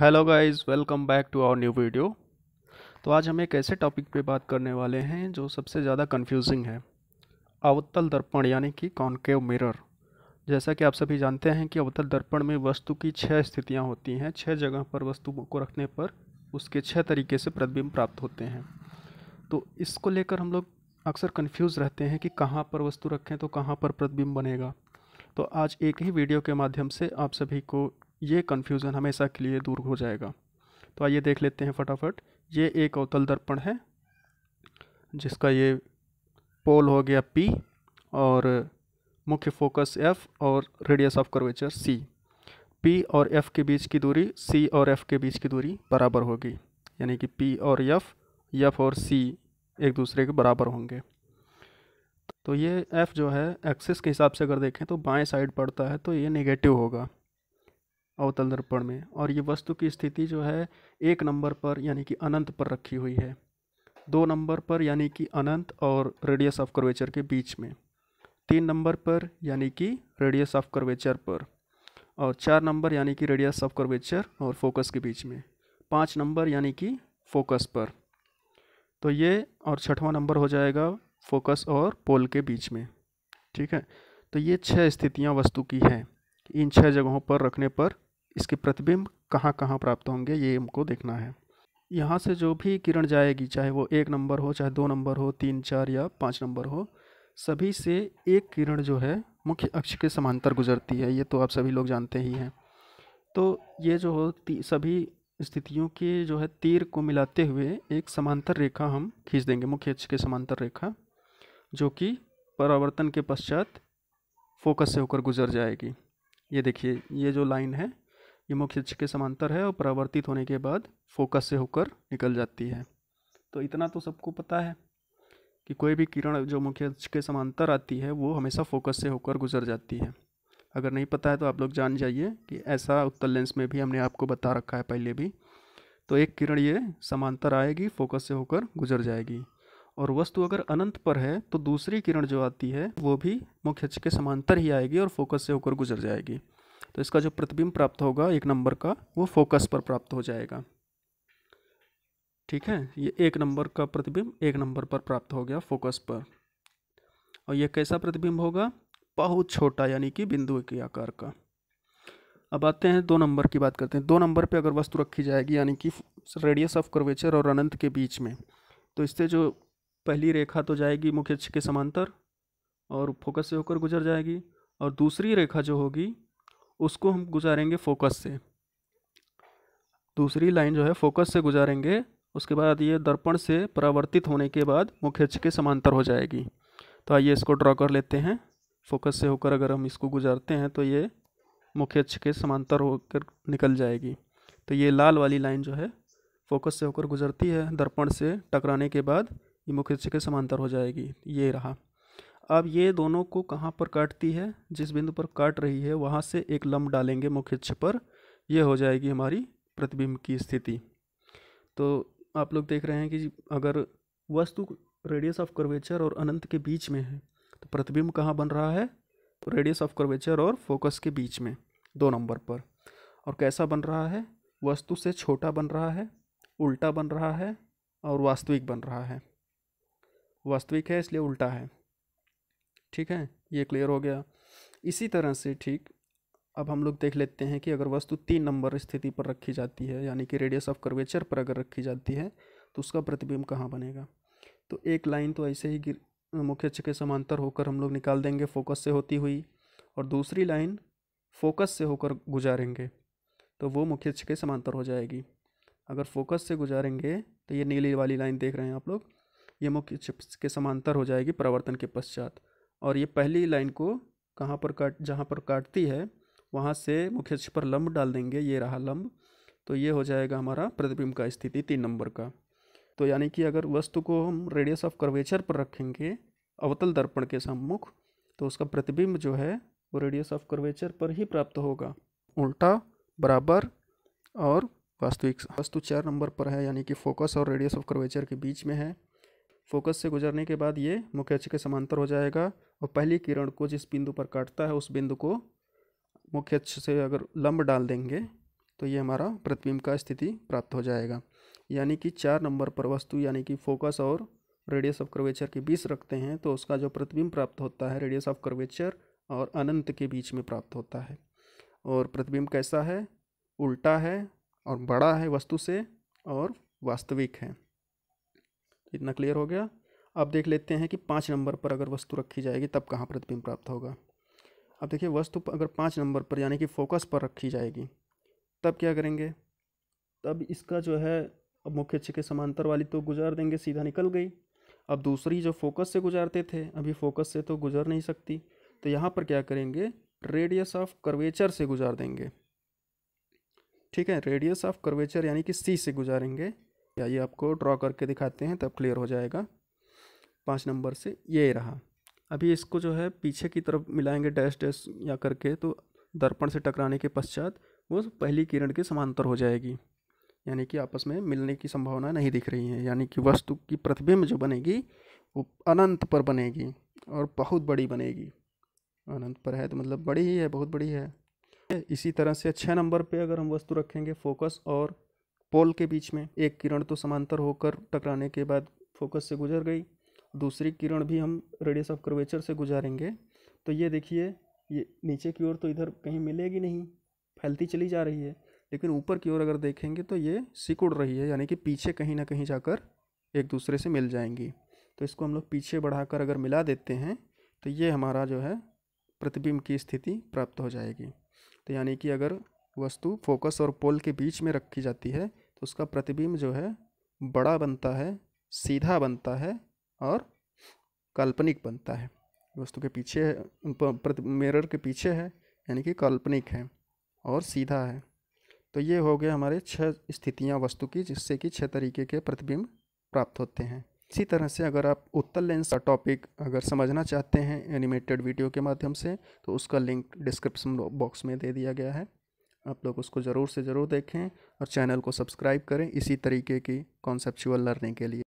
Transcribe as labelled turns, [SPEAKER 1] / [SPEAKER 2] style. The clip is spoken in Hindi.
[SPEAKER 1] hello guys welcome back to our new video तो आज हम एक ऐसे टॉपिक पे बात करने वाले हैं जो सबसे ज़्यादा कंफ्यूजिंग है अवतल दर्पण यानी कि कॉन्केव मिरर जैसा कि आप सभी जानते हैं कि अवतल दर्पण में वस्तु की छः स्थितियां होती हैं छः जगह पर वस्तु को रखने पर उसके छः तरीके से प्रतिबिंब प्राप्त होते हैं तो इसको लेकर हम लोग अक्सर कन्फ्यूज़ रहते हैं कि कहाँ पर वस्तु रखें तो कहाँ पर प्रतिबिंब बनेगा तो आज एक ही वीडियो के माध्यम से आप सभी को ये कन्फ्यूज़न हमेशा के लिए दूर हो जाएगा तो आइए देख लेते हैं फटाफट ये एक अवतल दर्पण है जिसका ये पोल हो गया पी और मुख्य फोकस एफ और radius of curvature C P और एफ के बीच की दूरी सी और एफ के बीच की दूरी बराबर होगी यानी कि पी और एफ एफ और सी एक दूसरे के बराबर होंगे तो ये एफ जो है एक्सिस के हिसाब से अगर देखें तो बाएं साइड पड़ता है तो ये नेगेटिव होगा अवतल दर्पण में और ये वस्तु की स्थिति जो है एक नंबर पर यानी कि अनंत पर रखी हुई है दो नंबर पर यानी कि अनंत और रेडियस ऑफ कर्वेचर के बीच में तीन नंबर पर यानी कि रेडियस ऑफ कर्वेचर पर और चार नंबर यानी कि रेडियस ऑफ कर्वेचर और फोकस के बीच में पाँच नंबर यानी कि फोकस पर तो ये और छठवां नंबर हो जाएगा फोकस और पोल के बीच में ठीक है तो ये छह स्थितियां वस्तु की हैं इन छह जगहों पर रखने पर इसके प्रतिबिंब कहाँ कहाँ प्राप्त होंगे ये हमको देखना है यहाँ से जो भी किरण जाएगी चाहे वो एक नंबर हो चाहे दो नंबर हो तीन चार या पाँच नंबर हो सभी से एक किरण जो है मुख्य अक्ष के समांतर गुजरती है ये तो आप सभी लोग जानते ही हैं तो ये जो हो सभी स्थितियों के जो है तीर को मिलाते हुए एक समांतर रेखा हम खींच देंगे मुख्य अक्ष के समांतर रेखा जो कि परावर्तन के पश्चात फोकस से होकर गुजर जाएगी ये देखिए ये जो लाइन है ये मुख्य अक्ष के समांतर है और परावर्तित होने के बाद फोकस से होकर निकल जाती है तो इतना तो सबको पता है कि कोई भी किरण जो मुख्य अक्ष के समांतर आती है वो हमेशा फोकस से होकर गुजर जाती है अगर नहीं पता है तो आप लोग जान जाइए कि ऐसा उत्तल लेंस में भी हमने आपको बता रखा है पहले भी तो एक किरण ये समांतर आएगी फोकस से होकर गुजर जाएगी और वस्तु अगर अनंत पर है तो दूसरी किरण जो आती है वो भी मुख्य अक्ष के समांतर ही आएगी और फोकस से होकर गुजर जाएगी तो इसका जो प्रतिबिंब प्राप्त होगा एक नंबर का वो फोकस पर प्राप्त हो जाएगा ठीक है ये एक नंबर का प्रतिबिंब एक नंबर पर प्राप्त हो गया फोकस पर और ये कैसा प्रतिबिंब होगा बहुत छोटा यानी कि बिंदु के आकार का अब आते हैं दो नंबर की बात करते हैं दो नंबर पे अगर वस्तु रखी जाएगी यानी कि रेडियस ऑफ कर्वेचर और अनंत के बीच में तो इससे जो पहली रेखा तो जाएगी मुख्य अक्ष के समांतर और फोकस से होकर गुजर जाएगी और दूसरी रेखा जो होगी उसको हम गुजारेंगे फोकस से दूसरी लाइन जो है फोकस से गुजारेंगे उसके बाद ये दर्पण से परावर्तित होने के बाद मुख्य अक्ष के समांतर हो जाएगी तो आइए इसको ड्रॉ कर लेते हैं फोकस से होकर अगर हम इसको गुजारते हैं तो ये मुख्य अक्ष के समांतर होकर निकल जाएगी तो ये लाल वाली लाइन जो है फोकस से होकर गुजरती है दर्पण से टकराने के बाद ये मुख्य अक्ष के समांतर हो जाएगी ये रहा अब ये दोनों को कहाँ पर काटती है जिस बिंदु पर काट रही है वहाँ से एक लम्ब डालेंगे मुख्य अक्ष पर यह हो जाएगी हमारी प्रतिबिंब की स्थिति तो आप लोग देख रहे हैं कि अगर वस्तु रेडियस ऑफ कर्वेचर और अनंत के बीच में है तो प्रतिबिंब कहाँ बन रहा है रेडियस ऑफ कर्वेचर और फोकस के बीच में दो नंबर पर और कैसा बन रहा है वस्तु से छोटा बन रहा है उल्टा बन रहा है और वास्तविक बन रहा है वास्तविक है इसलिए उल्टा है ठीक है ये क्लियर हो गया इसी तरह से ठीक अब हम लोग देख लेते हैं कि अगर वस्तु तीन नंबर स्थिति पर रखी जाती है यानी कि रेडियस ऑफ कर्वेचर पर अगर रखी जाती है तो उसका प्रतिबिंब कहाँ बनेगा तो एक लाइन तो ऐसे ही मुख्य अक्ष के समांतर होकर हम लोग निकाल देंगे फोकस से होती हुई और दूसरी लाइन फोकस से होकर गुजारेंगे तो वो मुख्य अक्ष के समांतर हो जाएगी अगर फोकस से गुजारेंगे तो ये नीली वाली लाइन देख रहे हैं आप लोग ये मुख्य अक्ष के समांतर हो जाएगी परावर्तन के पश्चात और ये पहली लाइन को कहाँ पर काट जहाँ पर काटती है वहाँ से मुख्य अक्ष पर लंब डाल देंगे ये रहा लंब तो ये हो जाएगा हमारा प्रतिबिंब का स्थिति तीन नंबर का तो यानी कि अगर वस्तु को हम रेडियस ऑफ कर्वेचर पर रखेंगे अवतल दर्पण के सम्मुख तो उसका प्रतिबिंब जो है वो रेडियस ऑफ कर्वेचर पर ही प्राप्त होगा उल्टा बराबर और वास्तविक वस्तु चार नंबर पर है यानी कि फोकस और रेडियस ऑफ कर्वेचर के बीच में है फोकस से गुजरने के बाद ये मुख्य अक्ष के समांतर हो जाएगा और पहली किरण को जिस बिंदु पर काटता है उस बिंदु को मुख्य अक्ष से अगर लंब डाल देंगे तो ये हमारा प्रतिबिंब का स्थिति प्राप्त हो जाएगा यानी कि चार नंबर पर वस्तु यानी कि फोकस और रेडियस ऑफ कर्वेचर के बीच रखते हैं तो उसका जो प्रतिबिंब प्राप्त होता है रेडियस ऑफ कर्वेचर और अनंत के बीच में प्राप्त होता है और प्रतिबिंब कैसा है उल्टा है और बड़ा है वस्तु से और वास्तविक है इतना क्लियर हो गया अब देख लेते हैं कि पाँच नंबर पर अगर वस्तु रखी जाएगी तब कहाँ प्रतिबिंब प्राप्त होगा अब देखिए वस्तु अगर पाँच नंबर पर यानी कि फोकस पर रखी जाएगी तब क्या करेंगे तब इसका जो है अब मुख्य अच्छे के समांतर वाली तो गुजार देंगे सीधा निकल गई अब दूसरी जो फोकस से गुजारते थे अभी फोकस से तो गुजर नहीं सकती तो यहाँ पर क्या करेंगे रेडियस ऑफ कर्वेचर से गुजार देंगे ठीक है रेडियस ऑफ कर्वेचर यानी कि सी से गुजारेंगे या ये आपको ड्रॉ करके दिखाते हैं तब क्लियर हो जाएगा पाँच नंबर से ये रहा अभी इसको जो है पीछे की तरफ मिलाएंगे डैश डैश या करके तो दर्पण से टकराने के पश्चात वो पहली किरण के समांतर हो जाएगी यानी कि आपस में मिलने की संभावना नहीं दिख रही है यानी कि वस्तु की प्रतिबिंब जो बनेगी वो अनंत पर बनेगी और बहुत बड़ी बनेगी अनंत पर है तो मतलब बड़ी ही है बहुत बड़ी है इसी तरह से छः नंबर पर अगर हम वस्तु रखेंगे फोकस और पोल के बीच में एक किरण तो समांतर होकर टकराने के बाद फोकस से गुजर गई दूसरी किरण भी हम रेडियस ऑफ कर्वेचर से गुजारेंगे तो ये देखिए ये नीचे की ओर तो इधर कहीं मिलेगी नहीं फैलती चली जा रही है लेकिन ऊपर की ओर अगर देखेंगे तो ये सिकुड़ रही है यानी कि पीछे कहीं ना कहीं जाकर एक दूसरे से मिल जाएंगी तो इसको हम लोग पीछे बढ़ाकर अगर मिला देते हैं तो ये हमारा जो है प्रतिबिंब की स्थिति प्राप्त हो जाएगी तो यानी कि अगर वस्तु फोकस और पोल के बीच में रखी जाती है तो उसका प्रतिबिंब जो है बड़ा बनता है सीधा बनता है और काल्पनिक बनता है वस्तु के पीछे है मिरर के पीछे है यानी कि काल्पनिक है और सीधा है तो ये हो गए हमारे छह स्थितियाँ वस्तु की जिससे कि छह तरीके के प्रतिबिंब प्राप्त होते हैं इसी तरह से अगर आप उत्तल लेंस का टॉपिक अगर समझना चाहते हैं एनिमेटेड वीडियो के माध्यम से तो उसका लिंक डिस्क्रिप्शन बॉक्स में दे दिया गया है आप लोग उसको ज़रूर से ज़रूर देखें और चैनल को सब्सक्राइब करें इसी तरीके की कॉन्सेप्चुअल लर्निंग के लिए